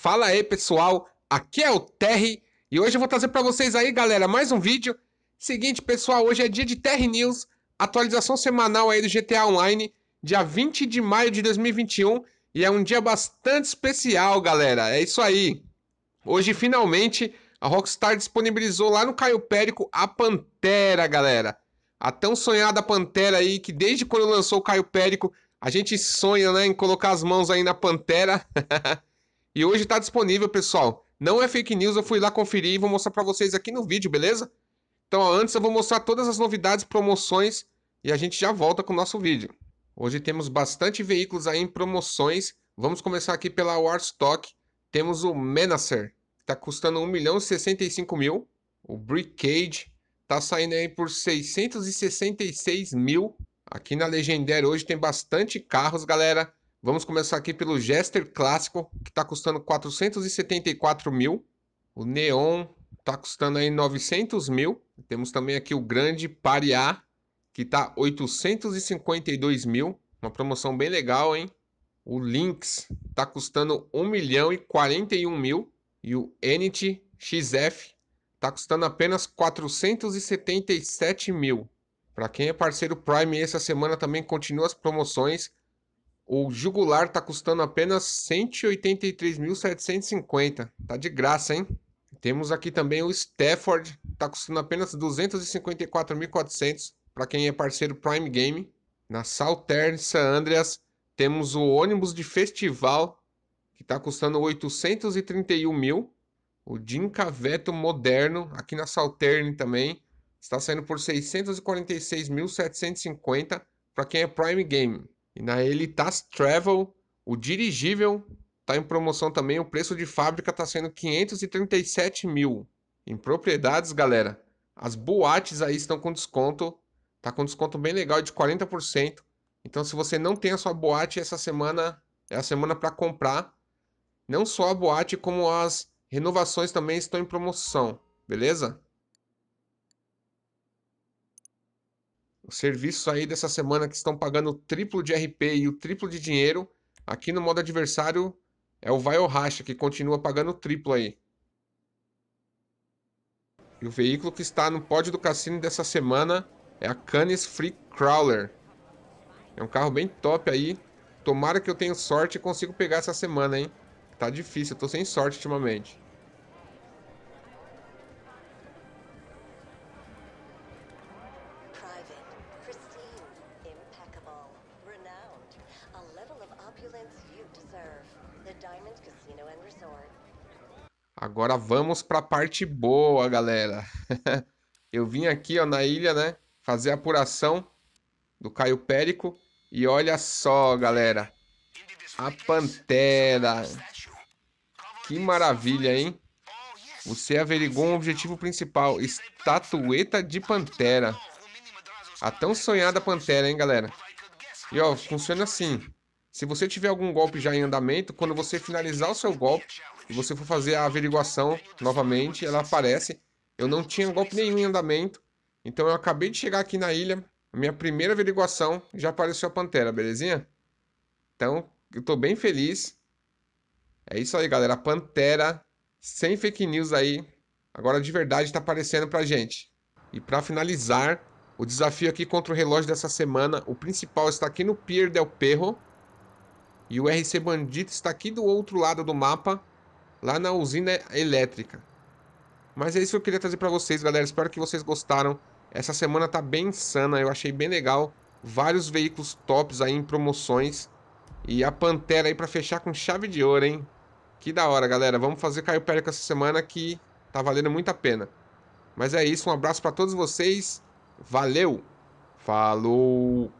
Fala aí, pessoal. Aqui é o Terry e hoje eu vou trazer para vocês aí, galera, mais um vídeo. Seguinte, pessoal, hoje é dia de Terry News, atualização semanal aí do GTA Online, dia 20 de maio de 2021, e é um dia bastante especial, galera. É isso aí. Hoje finalmente a Rockstar disponibilizou lá no Caio Périco a Pantera, galera. A tão sonhada Pantera aí que desde quando lançou o Caio Périco, a gente sonha, né, em colocar as mãos aí na Pantera. E hoje está disponível, pessoal. Não é fake news, eu fui lá conferir e vou mostrar para vocês aqui no vídeo, beleza? Então, ó, antes eu vou mostrar todas as novidades, promoções e a gente já volta com o nosso vídeo. Hoje temos bastante veículos aí em promoções. Vamos começar aqui pela Warstock. Temos o Menacer, está custando 1 milhão e 65 mil. O Bricade está saindo aí por 666 mil. Aqui na Legendary hoje tem bastante carros, galera. Vamos começar aqui pelo Jester Clássico, que está custando 474 mil. O Neon está custando aí 900 mil. Temos também aqui o Grande Pariá, que está 852 mil. Uma promoção bem legal, hein? O Lynx está custando 1 milhão e 41 mil. E o Enity XF está custando apenas 477 mil. Para quem é parceiro Prime, essa semana também continua as promoções. O jugular tá custando apenas 183.750. Tá de graça, hein? Temos aqui também o Stafford, tá custando apenas 254.400 para quem é parceiro Prime Game. Na Saltern San Andreas temos o ônibus de festival que tá custando 831 mil. O Jim Caveto moderno aqui na Saltern também está saindo por 646.750 para quem é Prime Game. E na Elitas tá Travel, o dirigível está em promoção também. O preço de fábrica está sendo 537 mil. Em propriedades, galera, as boates aí estão com desconto. está com desconto bem legal de 40%. Então, se você não tem a sua boate essa semana, é a semana para comprar. Não só a boate, como as renovações também estão em promoção, beleza? os serviços aí dessa semana que estão pagando o triplo de RP e o triplo de dinheiro, aqui no modo adversário é o Vai ou Racha, que continua pagando o triplo aí. E o veículo que está no pódio do cassino dessa semana é a Canis Free Crawler. É um carro bem top aí. Tomara que eu tenha sorte e consiga pegar essa semana, hein? Tá difícil, eu tô sem sorte ultimamente. Agora vamos para a parte boa, galera. Eu vim aqui ó, na ilha, né? Fazer a apuração do Caio Périco. E olha só, galera. A Pantera. Que maravilha, hein? Você averigou um objetivo principal. Estatueta de Pantera. A tão sonhada Pantera, hein, galera? E ó, funciona assim. Se você tiver algum golpe já em andamento, quando você finalizar o seu golpe e você for fazer a averiguação novamente, ela aparece. Eu não tinha golpe nenhum em andamento, então eu acabei de chegar aqui na ilha, minha primeira averiguação já apareceu a pantera, belezinha? Então, eu tô bem feliz. É isso aí, galera. Pantera, sem fake news aí. Agora de verdade tá aparecendo pra gente. E para finalizar, o desafio aqui contra o relógio dessa semana, o principal está aqui no Pier del Perro. E o RC Bandito está aqui do outro lado do mapa, lá na usina elétrica. Mas é isso que eu queria trazer para vocês, galera. Espero que vocês gostaram. Essa semana tá bem insana, eu achei bem legal. Vários veículos tops aí em promoções. E a Pantera aí para fechar com chave de ouro, hein? Que da hora, galera. Vamos fazer Caio Périco essa semana que tá valendo muito a pena. Mas é isso, um abraço para todos vocês. Valeu! Falou!